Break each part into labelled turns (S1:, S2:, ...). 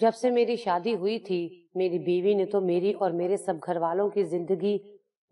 S1: जब से मेरी शादी हुई थी मेरी बीवी ने तो मेरी और मेरे सब घर वालों की जिंदगी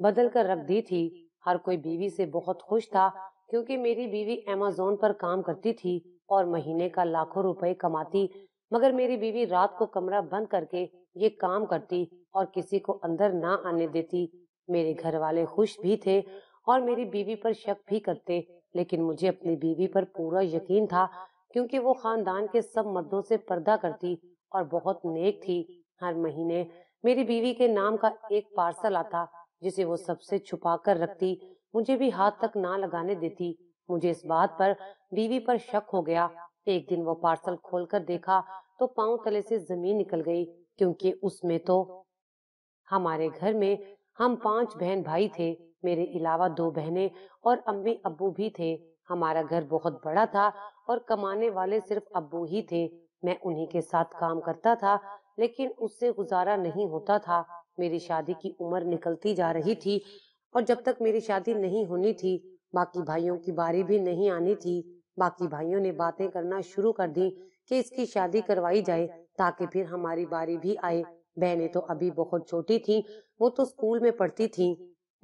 S1: बदल कर रख दी थी हर कोई बीवी से बहुत खुश था क्योंकि मेरी बीवी अमेजोन पर काम करती थी और महीने का लाखों रुपए कमाती मगर मेरी बीवी रात को कमरा बंद करके ये काम करती और किसी को अंदर ना आने देती मेरे घर वाले खुश भी थे और मेरी बीवी पर शक भी करते लेकिन मुझे अपनी बीवी पर पूरा यकीन था क्योंकि वो खानदान के सब मर्दों से पर्दा करती और बहुत नेक थी हर महीने मेरी बीवी के नाम का एक पार्सल आता जिसे वो सबसे छुपा कर रखती मुझे भी हाथ तक ना लगाने देती मुझे इस बात पर बीवी पर शक हो गया एक दिन वो पार्सल खोलकर देखा तो पांव तले से जमीन निकल गई क्योंकि उसमें तो हमारे घर में हम पांच बहन भाई थे मेरे अलावा दो बहनें और अम्मी अब्बू भी थे हमारा घर बहुत बड़ा था और कमाने वाले सिर्फ अब्बू ही थे मैं उन्हीं के साथ काम करता था लेकिन उससे गुजारा नहीं होता था मेरी शादी की उम्र निकलती जा रही थी और जब तक मेरी शादी नहीं होनी थी बाकी भाइयों की बारी भी नहीं आनी थी बाकी भाइयों ने बातें करना शुरू कर दी कि इसकी शादी करवाई जाए ताकि फिर हमारी बारी भी आए बहनें तो अभी बहुत छोटी थी वो तो स्कूल में पढ़ती थी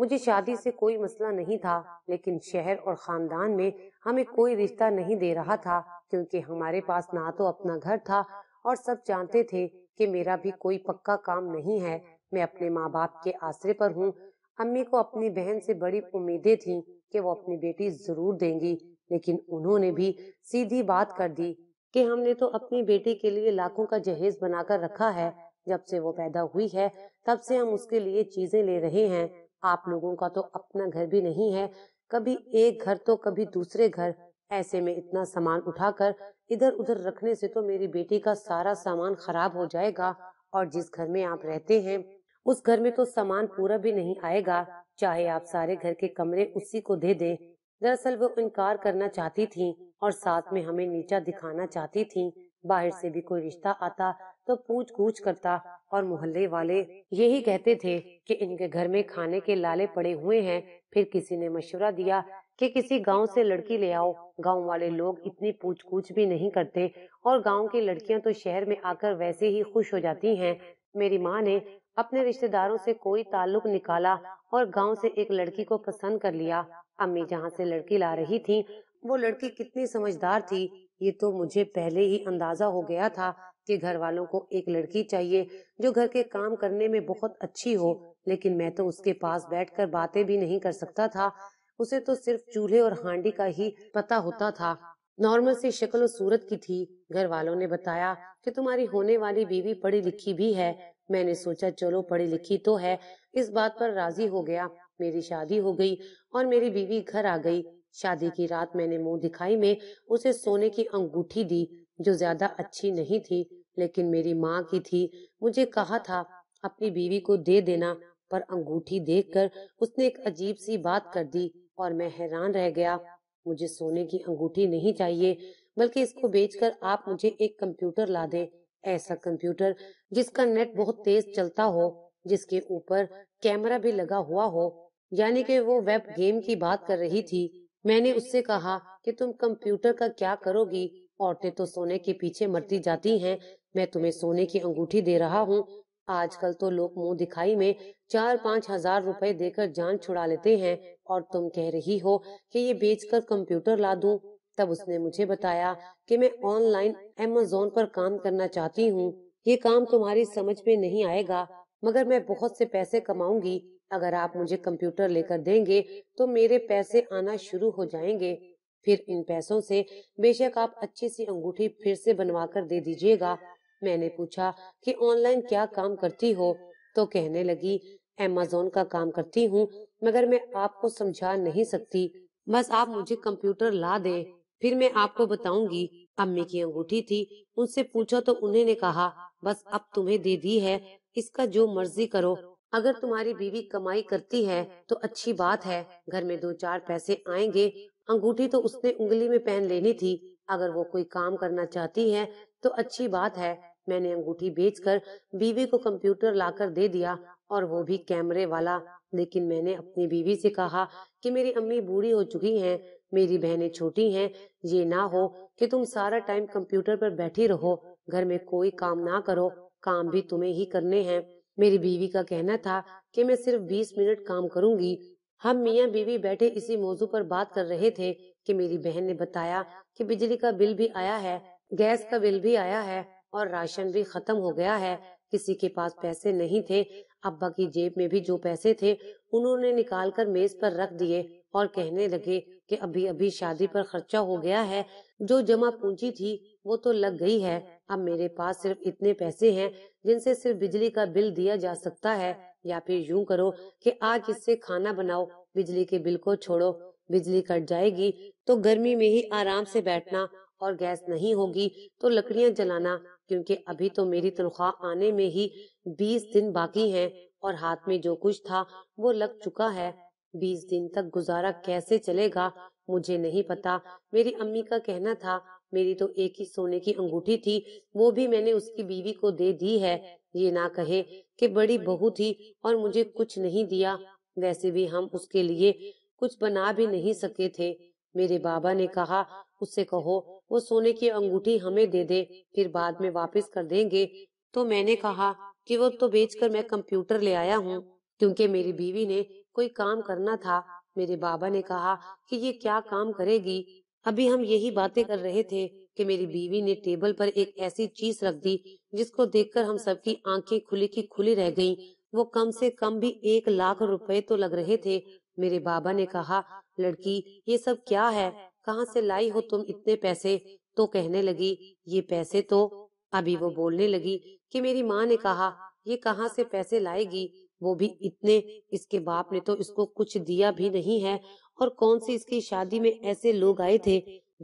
S1: मुझे शादी से कोई मसला नहीं था लेकिन शहर और खानदान में हमें कोई रिश्ता नहीं दे रहा था क्योंकि हमारे पास ना तो अपना घर था और सब जानते थे कि मेरा भी कोई पक्का काम नहीं है मैं अपने माँ बाप के आसरे पर हूँ अम्मी को अपनी बहन से बड़ी उम्मीदें थी कि वो अपनी बेटी जरूर देंगी लेकिन उन्होंने भी सीधी बात कर दी कि हमने तो अपनी बेटी के लिए लाखों का जहेज बनाकर रखा है जब से वो पैदा हुई है तब से हम उसके लिए चीजें ले रहे हैं आप लोगों का तो अपना घर भी नहीं है कभी एक घर तो कभी दूसरे घर ऐसे में इतना सामान उठाकर इधर उधर रखने से तो मेरी बेटी का सारा सामान खराब हो जाएगा और जिस घर में आप रहते हैं उस घर में तो सामान पूरा भी नहीं आएगा चाहे आप सारे घर के कमरे उसी को दे दे दरअसल वो इनकार करना चाहती थी और साथ में हमें नीचा दिखाना चाहती थी बाहर से भी कोई रिश्ता आता तो पूछ गूछ करता और मोहल्ले वाले यही कहते थे कि इनके घर में खाने के लाले पड़े हुए हैं फिर किसी ने मशवरा दिया कि किसी गांव से लड़की ले आओ गांव वाले लोग इतनी पूछ गूछ भी नहीं करते और गांव की लड़कियां तो शहर में आकर वैसे ही खुश हो जाती हैं मेरी माँ ने अपने रिश्तेदारों से कोई ताल्लुक निकाला और गांव से एक लड़की को पसंद कर लिया अम्मी जहाँ से लड़की ला रही थी वो लड़की कितनी समझदार थी ये तो मुझे पहले ही अंदाजा हो गया था कि घर वालों को एक लड़की चाहिए जो घर के काम करने में बहुत अच्छी हो लेकिन मैं तो उसके पास बैठकर बातें भी नहीं कर सकता था उसे तो सिर्फ चूल्हे और हांडी का ही पता होता था नॉर्मल सी शक्ल और सूरत की थी घर वालों ने बताया कि तुम्हारी होने वाली बीवी पढ़ी लिखी भी है मैंने सोचा चलो पढ़ी लिखी तो है इस बात पर राजी हो गया मेरी शादी हो गई और मेरी बीवी घर आ गई शादी की रात मैंने मुंह दिखाई में उसे सोने की अंगूठी दी जो ज्यादा अच्छी नहीं थी लेकिन मेरी माँ की थी मुझे कहा था अपनी बीवी को दे देना पर अंगूठी देखकर उसने एक अजीब सी बात कर दी और मैं हैरान रह गया मुझे सोने की अंगूठी नहीं चाहिए बल्कि इसको बेचकर आप मुझे एक कंप्यूटर ला दें ऐसा कंप्यूटर जिसका नेट बहुत तेज चलता हो जिसके ऊपर कैमरा भी लगा हुआ हो यानी कि वो वेब गेम की बात कर रही थी मैंने उससे कहा कि तुम कंप्यूटर का क्या करोगी औरतें तो सोने के पीछे मरती जाती हैं मैं तुम्हें सोने की अंगूठी दे रहा हूँ आजकल तो लोग मुंह दिखाई में चार पाँच हजार रुपए देकर जान छुड़ा लेते हैं और तुम कह रही हो कि ये बेचकर कंप्यूटर ला दूं तब उसने मुझे बताया कि मैं ऑनलाइन अमेजोन पर काम करना चाहती हूँ ये काम तुम्हारी समझ में नहीं आएगा मगर मैं बहुत से पैसे कमाऊंगी अगर आप मुझे कंप्यूटर लेकर देंगे तो मेरे पैसे आना शुरू हो जाएंगे फिर इन पैसों से बेशक आप अच्छी सी अंगूठी फिर से बनवा कर दे दीजिएगा मैंने पूछा कि ऑनलाइन क्या काम करती हो तो कहने लगी एमेजोन का काम करती हूँ मगर मैं आपको समझा नहीं सकती बस आप मुझे कंप्यूटर ला दे फिर मैं आपको बताऊंगी अम्मी की अंगूठी थी उनसे पूछा तो उन्होंने कहा बस अब तुम्हें दे दी है इसका जो मर्जी करो अगर तुम्हारी बीवी कमाई करती है तो अच्छी बात है घर में दो चार पैसे आएंगे अंगूठी तो उसने उंगली में पहन लेनी थी अगर वो कोई काम करना चाहती है तो अच्छी बात है मैंने अंगूठी बेचकर बीवी को कंप्यूटर लाकर दे दिया और वो भी कैमरे वाला लेकिन मैंने अपनी बीवी से कहा कि मेरी अम्मी बूढ़ी हो चुकी हैं मेरी बहनें छोटी हैं ये ना हो कि तुम सारा टाइम कंप्यूटर पर बैठी रहो घर में कोई काम ना करो काम भी तुम्हें ही करने हैं मेरी बीवी का कहना था कि मैं सिर्फ 20 मिनट काम करूंगी हम मियाँ बीवी बैठे इसी मौजू पर बात कर रहे थे कि मेरी बहन ने बताया कि बिजली का बिल भी आया है गैस का बिल भी आया है और राशन भी खत्म हो गया है किसी के पास पैसे नहीं थे अब्बा की जेब में भी जो पैसे थे उन्होंने निकाल कर मेज पर रख दिए और कहने लगे कि अभी अभी शादी पर खर्चा हो गया है जो जमा पूंजी थी वो तो लग गई है अब मेरे पास सिर्फ इतने पैसे हैं जिनसे सिर्फ बिजली का बिल दिया जा सकता है या फिर यूं करो कि आज इससे खाना बनाओ बिजली के बिल को छोड़ो बिजली कट जाएगी तो गर्मी में ही आराम से बैठना और गैस नहीं होगी तो लकड़ियां जलाना क्योंकि अभी तो मेरी तनख्वाह आने में ही बीस दिन बाकी हैं और हाथ में जो कुछ था वो लग चुका है बीस दिन तक गुजारा कैसे चलेगा मुझे नहीं पता मेरी अम्मी का कहना था मेरी तो एक ही सोने की अंगूठी थी वो भी मैंने उसकी बीवी को दे दी है ये ना कहे कि बड़ी बहू थी और मुझे कुछ नहीं दिया वैसे भी हम उसके लिए कुछ बना भी नहीं सके थे मेरे बाबा ने कहा उससे कहो वो सोने की अंगूठी हमें दे दे फिर बाद में वापस कर देंगे तो मैंने कहा कि वो तो बेचकर मैं कंप्यूटर ले आया हूँ क्योंकि मेरी बीवी ने कोई काम करना था मेरे बाबा ने कहा कि ये क्या काम करेगी अभी हम यही बातें कर रहे थे कि मेरी बीवी ने टेबल पर एक ऐसी चीज रख दी जिसको देखकर हम सबकी आंखें खुली की खुली रह गईं। वो कम से कम भी एक लाख रुपए तो लग रहे थे मेरे बाबा ने कहा लड़की ये सब क्या है कहाँ से लाई हो तुम इतने पैसे तो कहने लगी ये पैसे तो अभी वो बोलने लगी कि मेरी माँ ने कहा ये कहाँ से पैसे लाएगी वो भी इतने इसके बाप ने तो इसको कुछ दिया भी नहीं है और कौन सी इसकी शादी में ऐसे लोग आए थे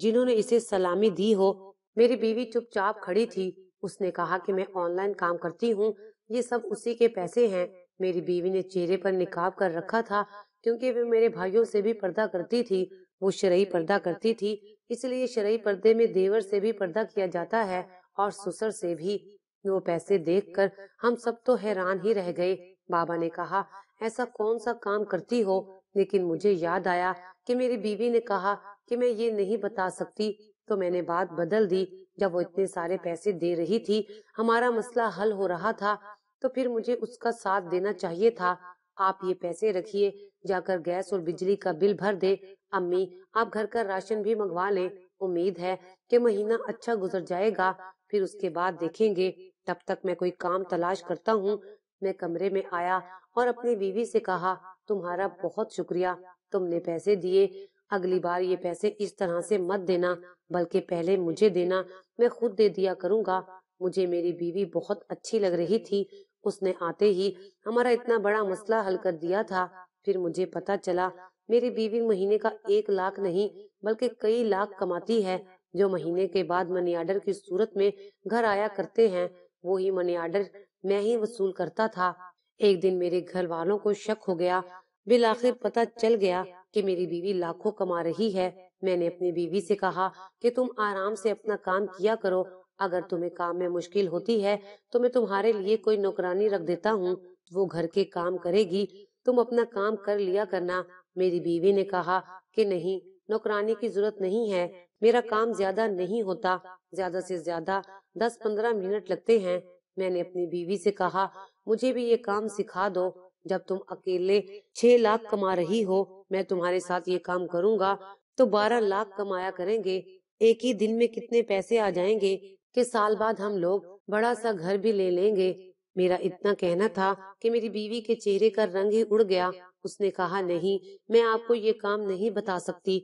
S1: जिन्होंने इसे सलामी दी हो मेरी बीवी चुपचाप खड़ी थी उसने कहा कि मैं ऑनलाइन काम करती हूँ ये सब उसी के पैसे हैं मेरी बीवी ने चेहरे पर निकाब कर रखा था क्योंकि वे मेरे भाइयों से भी पर्दा करती थी वो शराई पर्दा करती थी इसलिए शरई पर्दे में देवर से भी पर्दा किया जाता है और सुसर से भी वो पैसे देखकर हम सब तो हैरान ही रह गए बाबा ने कहा ऐसा कौन सा काम करती हो लेकिन मुझे याद आया कि मेरी बीवी ने कहा कि मैं ये नहीं बता सकती तो मैंने बात बदल दी जब वो इतने सारे पैसे दे रही थी हमारा मसला हल हो रहा था तो फिर मुझे उसका साथ देना चाहिए था आप ये पैसे रखिए जाकर गैस और बिजली का बिल भर दे अम्मी आप घर का राशन भी मंगवा लें उम्मीद है कि महीना अच्छा गुजर जाएगा फिर उसके बाद देखेंगे तब तक मैं कोई काम तलाश करता हूँ मैं कमरे में आया और अपनी बीवी से कहा तुम्हारा बहुत शुक्रिया तुमने पैसे दिए अगली बार ये पैसे इस तरह से मत देना बल्कि पहले मुझे देना मैं खुद दे दिया करूँगा मुझे मेरी बीवी बहुत अच्छी लग रही थी उसने आते ही हमारा इतना बड़ा मसला हल कर दिया था फिर मुझे पता चला मेरी बीवी महीने का एक लाख नहीं बल्कि कई लाख कमाती है जो महीने के बाद मनी आर्डर की सूरत में घर आया करते हैं वो ही मनी आर्डर मैं ही वसूल करता था एक दिन मेरे घर वालों को शक हो गया बिल आखिर पता चल गया कि मेरी बीवी लाखों कमा रही है मैंने अपनी बीवी से कहा कि तुम आराम से अपना काम किया करो अगर तुम्हें काम में मुश्किल होती है तो मैं तुम्हारे लिए कोई नौकरानी रख देता हूँ वो घर के काम करेगी तुम अपना काम कर लिया करना मेरी बीवी ने कहा कि नहीं नौकरानी की जरूरत नहीं है मेरा काम ज्यादा नहीं होता ज्यादा से ज्यादा दस पंद्रह मिनट लगते हैं मैंने अपनी बीवी से कहा मुझे भी ये काम सिखा दो जब तुम अकेले छह लाख कमा रही हो मैं तुम्हारे साथ ये काम करूँगा तो बारह लाख कमाया करेंगे एक ही दिन में कितने पैसे आ जाएंगे कि साल बाद हम लोग बड़ा सा घर भी ले लेंगे मेरा इतना कहना था कि मेरी बीवी के चेहरे का रंग ही उड़ गया उसने कहा नहीं मैं आपको ये काम नहीं बता सकती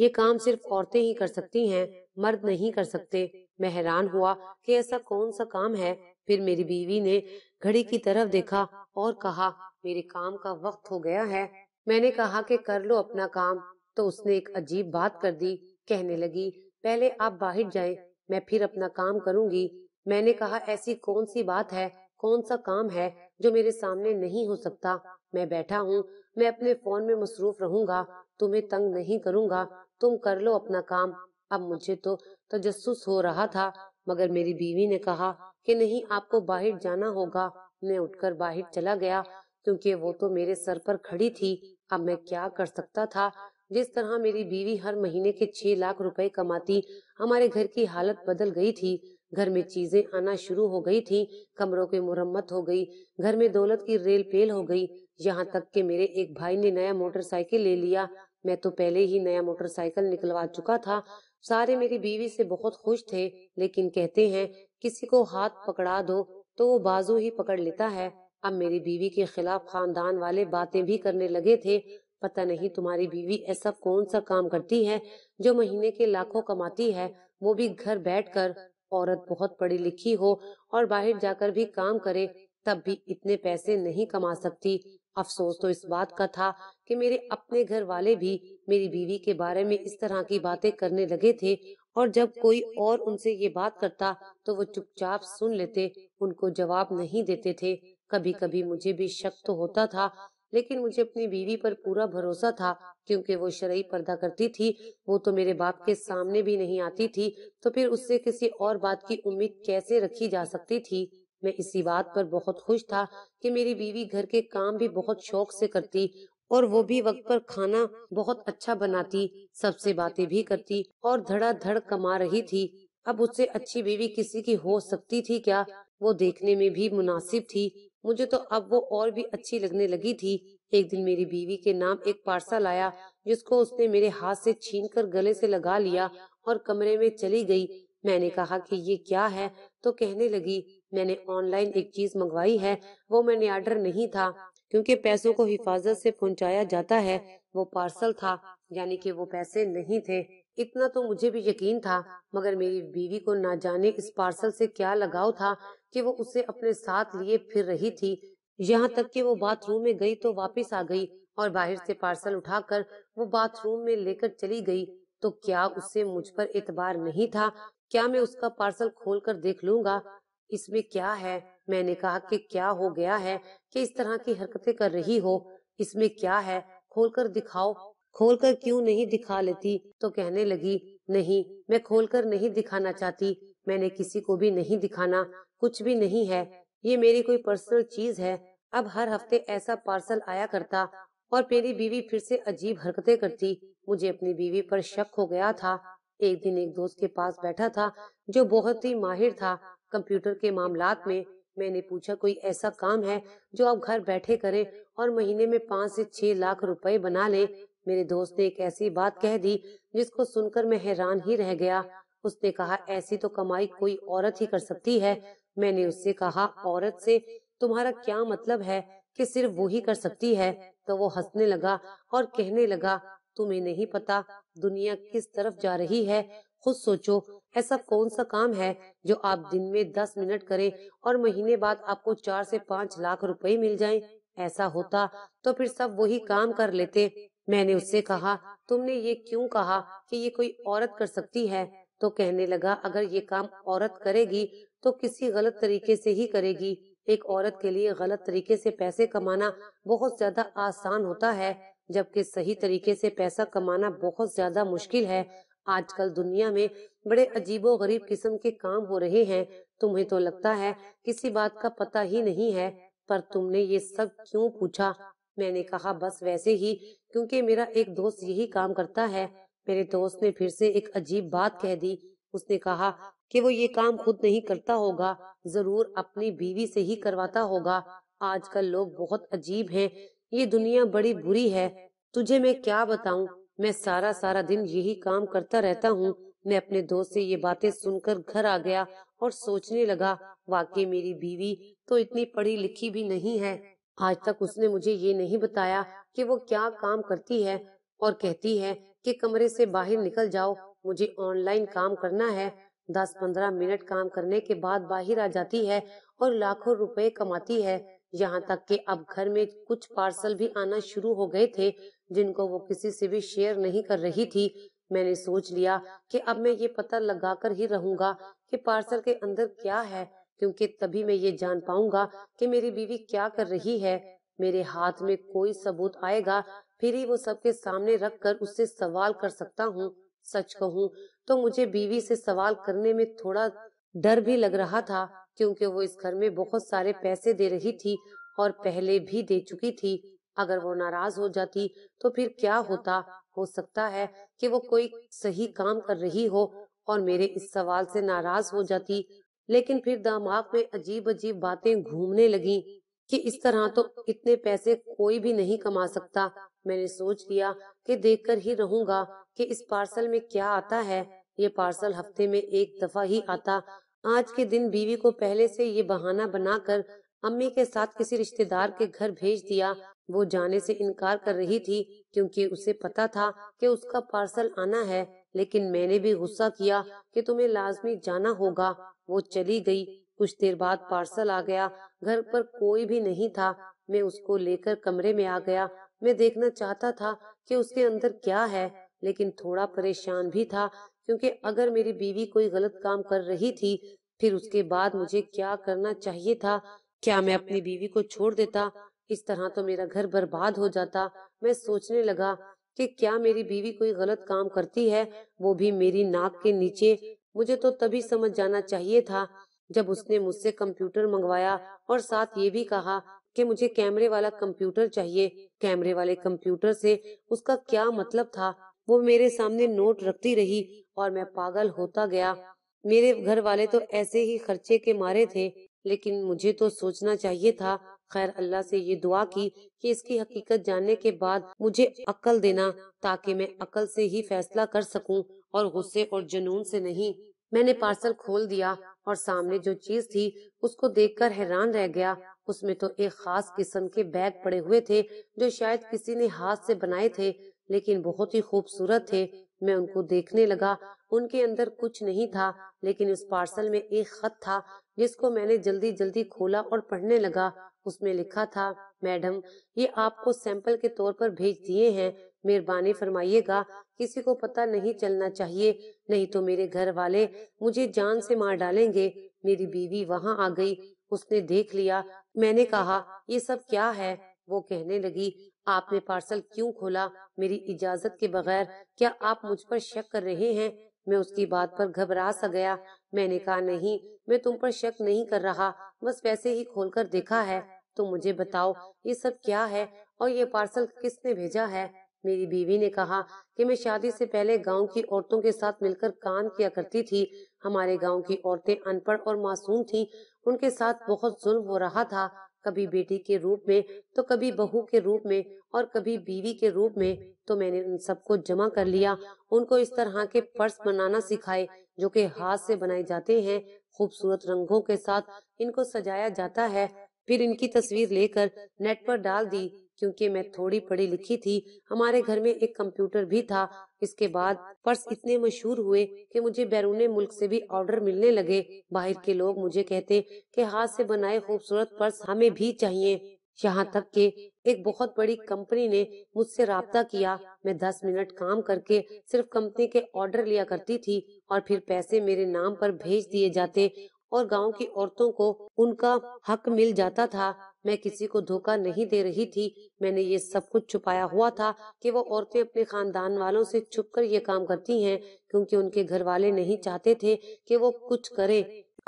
S1: ये काम सिर्फ औरतें ही कर सकती हैं मर्द नहीं कर सकते मैं हैरान हुआ कि ऐसा कौन सा काम है फिर मेरी बीवी ने घड़ी की तरफ देखा और कहा मेरे काम का वक्त हो गया है मैंने कहा कि कर लो अपना काम तो उसने एक अजीब बात कर दी कहने लगी पहले आप बाहर जाएं मैं फिर अपना काम करूंगी मैंने कहा ऐसी कौन सी बात है कौन सा काम है जो मेरे सामने नहीं हो सकता मैं बैठा हूँ मैं अपने फोन में मसरूफ रहूंगा तुम्हें तंग नहीं करूंगा तुम कर लो अपना काम अब मुझे तो तजस्सुस हो रहा था मगर मेरी बीवी ने कहा कि नहीं आपको बाहर जाना होगा मैं उठकर बाहर चला गया क्योंकि वो तो मेरे सर पर खड़ी थी अब मैं क्या कर सकता था जिस तरह मेरी बीवी हर महीने के छह लाख रुपए कमाती हमारे घर की हालत बदल गई थी घर में चीजें आना शुरू हो गई थी कमरों की मुरम्मत हो गई घर में दौलत की रेल पेल हो गई यहाँ तक कि मेरे एक भाई ने नया मोटरसाइकिल ले लिया मैं तो पहले ही नया मोटरसाइकिल निकलवा चुका था सारे मेरी बीवी से बहुत खुश थे लेकिन कहते हैं किसी को हाथ पकड़ा दो तो वो बाजू ही पकड़ लेता है अब मेरी बीवी के खिलाफ खानदान वाले बातें भी करने लगे थे पता नहीं तुम्हारी बीवी ऐसा कौन सा काम करती है जो महीने के लाखों कमाती है वो भी घर बैठकर औरत बहुत पढ़ी लिखी हो और बाहर जाकर भी काम करे तब भी इतने पैसे नहीं कमा सकती अफसोस तो, तो इस बात का था कि मेरे अपने घर वाले भी मेरी बीवी के बारे में इस तरह की बातें करने लगे थे और जब कोई और उनसे ये बात करता तो वो तो चुपचाप सुन लेते उनको जवाब नहीं देते थे कभी कभी मुझे भी शक तो होता था लेकिन मुझे अपनी बीवी पर पूरा भरोसा था क्योंकि वो शराब पर्दा करती थी वो तो मेरे बाप के सामने भी नहीं आती थी तो फिर उससे किसी और बात की उम्मीद कैसे रखी जा सकती थी मैं इसी बात पर बहुत खुश था कि मेरी बीवी घर के काम भी बहुत शौक से करती और वो भी वक्त पर खाना बहुत अच्छा बनाती सबसे बातें भी करती और धड़ाधड़ कमा रही थी अब उससे अच्छी बीवी किसी की हो सकती थी क्या वो देखने में भी मुनासिब थी मुझे तो अब वो और भी अच्छी लगने लगी थी एक दिन मेरी बीवी के नाम एक पार्सल आया जिसको उसने मेरे हाथ से छीन कर गले से लगा लिया और कमरे में चली गई मैंने कहा कि ये क्या है तो कहने लगी मैंने ऑनलाइन एक चीज मंगवाई है वो मैंने ऑर्डर नहीं था क्योंकि पैसों को हिफाजत से पहुंचाया जाता है वो पार्सल था यानी कि वो पैसे नहीं थे इतना तो मुझे भी यकीन था मगर मेरी बीवी को ना जाने इस पार्सल से क्या लगाव था कि वो उसे अपने साथ लिए फिर रही थी यहाँ तक कि वो बाथरूम में गई तो वापस आ गई और बाहर से पार्सल उठाकर वो बाथरूम में लेकर चली गई तो क्या उसे मुझ पर एतबार नहीं था क्या मैं उसका पार्सल खोल कर देख लूंगा इसमें क्या है मैंने कहा कि क्या हो गया है कि इस तरह की हरकतें कर रही हो इसमें क्या है खोलकर दिखाओ खोल कर क्यों नहीं दिखा लेती तो कहने लगी नहीं मैं खोल कर नहीं दिखाना चाहती मैंने किसी को भी नहीं दिखाना कुछ भी नहीं है ये मेरी कोई पर्सनल चीज है अब हर हफ्ते ऐसा पार्सल आया करता और मेरी बीवी फिर से अजीब हरकतें करती मुझे अपनी बीवी पर शक हो गया था एक दिन एक दोस्त के पास बैठा था जो बहुत ही माहिर था कंप्यूटर के मामलात में मैंने पूछा कोई ऐसा काम है जो आप घर बैठे करें और महीने में पाँच से छह लाख रुपए बना लें मेरे दोस्त ने एक ऐसी बात कह दी जिसको सुनकर मैं हैरान ही रह गया उसने कहा ऐसी तो कमाई कोई औरत ही कर सकती है मैंने उससे कहा औरत से तुम्हारा क्या मतलब है कि सिर्फ वो ही कर सकती है तो वो हंसने लगा और कहने लगा तुम्हें नहीं पता दुनिया किस तरफ जा रही है खुद सोचो ऐसा कौन सा काम है जो आप दिन में दस मिनट करें और महीने बाद आपको चार से पाँच लाख रुपए मिल जाएं? ऐसा होता तो फिर सब वही काम कर लेते मैंने उससे कहा तुमने ये क्यों कहा कि ये कोई औरत कर सकती है तो कहने लगा अगर ये काम औरत करेगी तो किसी गलत तरीके से ही करेगी एक औरत के लिए गलत तरीके से पैसे कमाना बहुत ज्यादा आसान होता है जबकि सही तरीके से पैसा कमाना बहुत ज्यादा मुश्किल है आजकल दुनिया में बड़े अजीबो गरीब किस्म के काम हो रहे हैं तुम्हें तो लगता है किसी बात का पता ही नहीं है पर तुमने ये सब क्यों पूछा मैंने कहा बस वैसे ही क्योंकि मेरा एक दोस्त यही काम करता है मेरे दोस्त ने फिर से एक अजीब बात कह दी उसने कहा कि वो ये काम खुद नहीं करता होगा जरूर अपनी बीवी से ही करवाता होगा आजकल लोग बहुत अजीब हैं ये दुनिया बड़ी बुरी है तुझे मैं क्या बताऊं मैं सारा सारा दिन यही काम करता रहता हूँ मैं अपने दोस्त से ये बातें सुनकर घर आ गया और सोचने लगा वाकई मेरी बीवी तो इतनी पढ़ी लिखी भी नहीं है आज तक उसने मुझे ये नहीं बताया कि वो क्या काम करती है और कहती है कि कमरे से बाहर निकल जाओ मुझे ऑनलाइन काम करना है दस पंद्रह मिनट काम करने के बाद बाहर आ जाती है और लाखों रुपए कमाती है यहाँ तक कि अब घर में कुछ पार्सल भी आना शुरू हो गए थे जिनको वो किसी से भी शेयर नहीं कर रही थी मैंने सोच लिया कि अब मैं ये पता लगाकर ही रहूंगा कि पार्सल के अंदर क्या है क्योंकि तभी मैं ये जान पाऊंगा कि मेरी बीवी क्या कर रही है मेरे हाथ में कोई सबूत आएगा फिर ही वो सबके सामने रख कर उससे सवाल कर सकता हूँ सच कहूँ तो मुझे बीवी से सवाल करने में थोड़ा डर भी लग रहा था क्योंकि वो इस घर में बहुत सारे पैसे दे रही थी और पहले भी दे चुकी थी अगर वो नाराज हो जाती तो फिर क्या होता हो सकता है कि वो कोई सही काम कर रही हो और मेरे इस सवाल से नाराज हो जाती लेकिन फिर दामाग में अजीब अजीब बातें घूमने लगी कि इस तरह तो इतने पैसे कोई भी नहीं कमा सकता मैंने सोच लिया कि देखकर ही रहूंगा कि इस पार्सल में क्या आता है ये पार्सल हफ्ते में एक दफा ही आता आज के दिन बीवी को पहले से ये बहाना बनाकर अम्मी के साथ किसी रिश्तेदार के घर भेज दिया वो जाने से इनकार कर रही थी क्योंकि उसे पता था कि उसका पार्सल आना है लेकिन मैंने भी गुस्सा किया कि तुम्हें लाजमी जाना होगा वो चली गई कुछ देर बाद पार्सल आ गया घर पर कोई भी नहीं था मैं उसको लेकर कमरे में आ गया मैं देखना चाहता था कि उसके अंदर क्या है लेकिन थोड़ा परेशान भी था क्योंकि अगर मेरी बीवी कोई गलत काम कर रही थी फिर उसके बाद मुझे क्या करना चाहिए था क्या मैं अपनी बीवी को छोड़ देता इस तरह तो मेरा घर बर्बाद हो जाता मैं सोचने लगा कि क्या मेरी बीवी कोई गलत काम करती है वो भी मेरी नाक के नीचे मुझे तो तभी समझ जाना चाहिए था जब उसने मुझसे कंप्यूटर मंगवाया और साथ ये भी कहा कि मुझे कैमरे वाला कंप्यूटर चाहिए कैमरे वाले कंप्यूटर से उसका क्या मतलब था वो मेरे सामने नोट रखती रही और मैं पागल होता गया मेरे घर वाले तो ऐसे ही खर्चे के मारे थे लेकिन मुझे तो सोचना चाहिए था खैर अल्लाह से ये दुआ की कि इसकी हकीकत जानने के बाद मुझे अकल देना ताकि मैं अक्ल से ही फैसला कर सकूं और गुस्से और जुनून से नहीं मैंने पार्सल खोल दिया और सामने जो चीज थी उसको देखकर हैरान रह गया उसमें तो एक खास किस्म के बैग पड़े हुए थे जो शायद किसी ने हाथ से बनाए थे लेकिन बहुत ही खूबसूरत थे मैं उनको देखने लगा उनके अंदर कुछ नहीं था लेकिन उस पार्सल में एक खत था जिसको मैंने जल्दी जल्दी खोला और पढ़ने लगा उसमें लिखा था मैडम ये आपको सैंपल के तौर पर भेज दिए हैं मेहरबानी फरमाइएगा किसी को पता नहीं चलना चाहिए नहीं तो मेरे घर वाले मुझे जान से मार डालेंगे मेरी बीवी वहाँ आ गई उसने देख लिया मैंने कहा ये सब क्या है वो कहने लगी आपने पार्सल क्यों खोला मेरी इजाजत के बगैर क्या आप मुझ पर शक कर रहे हैं मैं उसकी बात पर घबरा सा गया मैंने कहा नहीं मैं तुम पर शक नहीं कर रहा बस वैसे ही खोलकर देखा है तो मुझे बताओ ये सब क्या है और ये पार्सल किसने भेजा है मेरी बीवी ने कहा कि मैं शादी से पहले गांव की औरतों के साथ मिलकर काम किया करती थी हमारे गांव की औरतें अनपढ़ और मासूम थीं, उनके साथ बहुत जुल्म हो रहा था कभी बेटी के रूप में तो कभी बहू के रूप में और कभी बीवी के रूप में तो मैंने उन सबको जमा कर लिया उनको इस तरह के पर्स बनाना सिखाए जो कि हाथ से बनाए जाते हैं खूबसूरत रंगों के साथ इनको सजाया जाता है फिर इनकी तस्वीर लेकर नेट पर डाल दी क्योंकि मैं थोड़ी पढ़ी लिखी थी हमारे घर में एक कंप्यूटर भी था इसके बाद पर्स इतने मशहूर हुए कि मुझे बैरून मुल्क से भी ऑर्डर मिलने लगे बाहर के लोग मुझे कहते कि हाथ से बनाए खूबसूरत पर्स हमें भी चाहिए यहाँ तक कि एक बहुत बड़ी कंपनी ने मुझसे रबता किया मैं दस मिनट काम करके सिर्फ कंपनी के ऑर्डर लिया करती थी और फिर पैसे मेरे नाम पर भेज दिए जाते और गांव की औरतों को उनका हक मिल जाता था मैं किसी को धोखा नहीं दे रही थी मैंने ये सब कुछ छुपाया हुआ था कि वो औरतें अपने खानदान वालों से कर ये काम करती हैं क्योंकि उनके घर वाले नहीं चाहते थे कि वो कुछ करें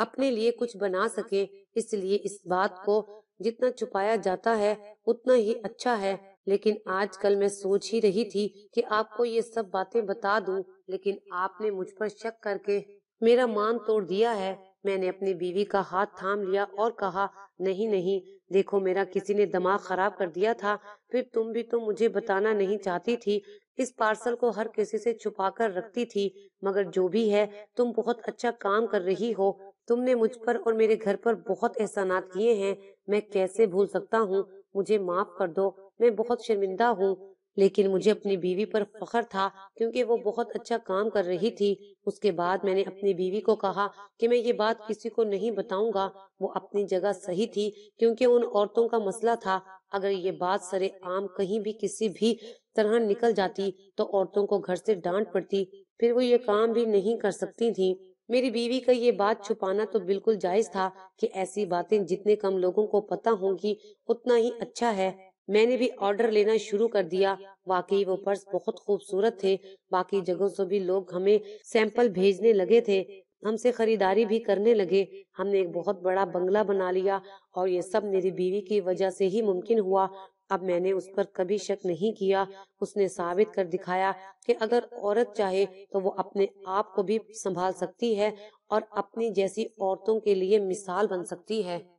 S1: अपने लिए कुछ बना सके इसलिए इस बात को जितना छुपाया जाता है उतना ही अच्छा है लेकिन आजकल मैं सोच ही रही थी कि आपको ये सब बातें बता दूं, लेकिन आपने मुझ पर शक करके मेरा मान तोड़ दिया है मैंने अपनी बीवी का हाथ थाम लिया और कहा नहीं नहीं देखो मेरा किसी ने दिमाग खराब कर दिया था फिर तुम भी तो मुझे बताना नहीं चाहती थी इस पार्सल को हर किसी से छुपा कर रखती थी मगर जो भी है तुम बहुत अच्छा काम कर रही हो तुमने मुझ पर और मेरे घर पर बहुत एहसानात किए हैं मैं कैसे भूल सकता हूँ मुझे माफ कर दो मैं बहुत शर्मिंदा हूँ लेकिन मुझे अपनी बीवी पर फख्र था क्योंकि वो बहुत अच्छा काम कर रही थी उसके बाद मैंने अपनी बीवी को कहा कि मैं ये बात किसी को नहीं बताऊंगा वो अपनी जगह सही थी क्योंकि उन औरतों का मसला था अगर ये बात सरे आम कहीं भी किसी भी तरह निकल जाती तो औरतों को घर से डांट पड़ती फिर वो ये काम भी नहीं कर सकती थी मेरी बीवी का ये बात छुपाना तो बिल्कुल जायज था कि ऐसी बातें जितने कम लोगों को पता होंगी उतना ही अच्छा है मैंने भी ऑर्डर लेना शुरू कर दिया वाकई वो पर्स बहुत खूबसूरत थे बाकी जगहों से भी लोग हमें सैंपल भेजने लगे थे हमसे खरीदारी भी करने लगे हमने एक बहुत बड़ा बंगला बना लिया और ये सब मेरी बीवी की वजह से ही मुमकिन हुआ अब मैंने उस पर कभी शक नहीं किया उसने साबित कर दिखाया कि अगर औरत चाहे तो वो अपने आप को भी संभाल सकती है और अपनी जैसी औरतों के लिए मिसाल बन सकती है